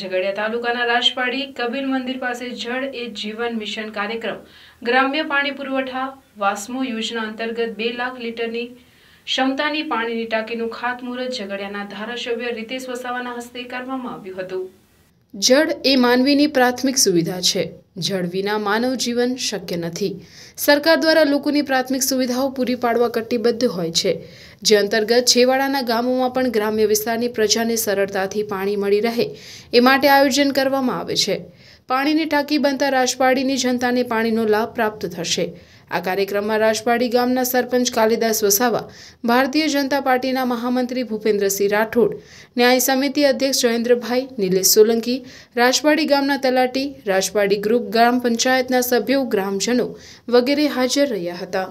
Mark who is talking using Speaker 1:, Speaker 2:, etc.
Speaker 1: ઝઘડિયા તાલુકાના રાજપાડી કબીર મંદિર પાસે જળ એ જીવન મિશન કાર્યક્રમ ગ્રામ્ય પાણી પુરવઠા વાસ્મો યોજના અંતર્ગત બે લાખ લીટરની ક્ષમતાની પાણીની ટાંકીનું ખાતમુહૂર્ત ઝઘડિયાના ધારાસભ્ય રીતેશ વસાવાના હસ્તે કરવામાં આવ્યું હતું જળ એ માનવીની પ્રાથમિક સુવિધા છે જળ વિના માનવ જીવન શક્ય નથી સરકાર દ્વારા લોકોની પ્રાથમિક સુવિધાઓ પૂરી પાડવા કટિબદ્ધ હોય છે જે અંતર્ગત છેવાડાના ગામોમાં પણ ગ્રામ્ય વિસ્તારની પ્રજાને સરળતાથી પાણી મળી રહે એ માટે આયોજન કરવામાં આવે છે પાણીની ટાંકી બનતા રાજપાડીની જનતાને પાણીનો લાભ પ્રાપ્ત થશે આ કાર્યક્રમમાં રાજપાડી ગામના સરપંચ કાલિદાસ વસાવા ભારતીય જનતા પાર્ટીના મહામંત્રી ભૂપેન્દ્રસિંહ રાઠોડ ન્યાય સમિતિ અધ્યક્ષ જયેન્દ્રભાઈ નિલેશ સોલંકી રાજપાડી ગામના તલાટી રાજપાડી ગ્રુપ ગ્રામ પંચાયતના સભ્યો ગ્રામજનો વગેરે હાજર રહ્યા હતા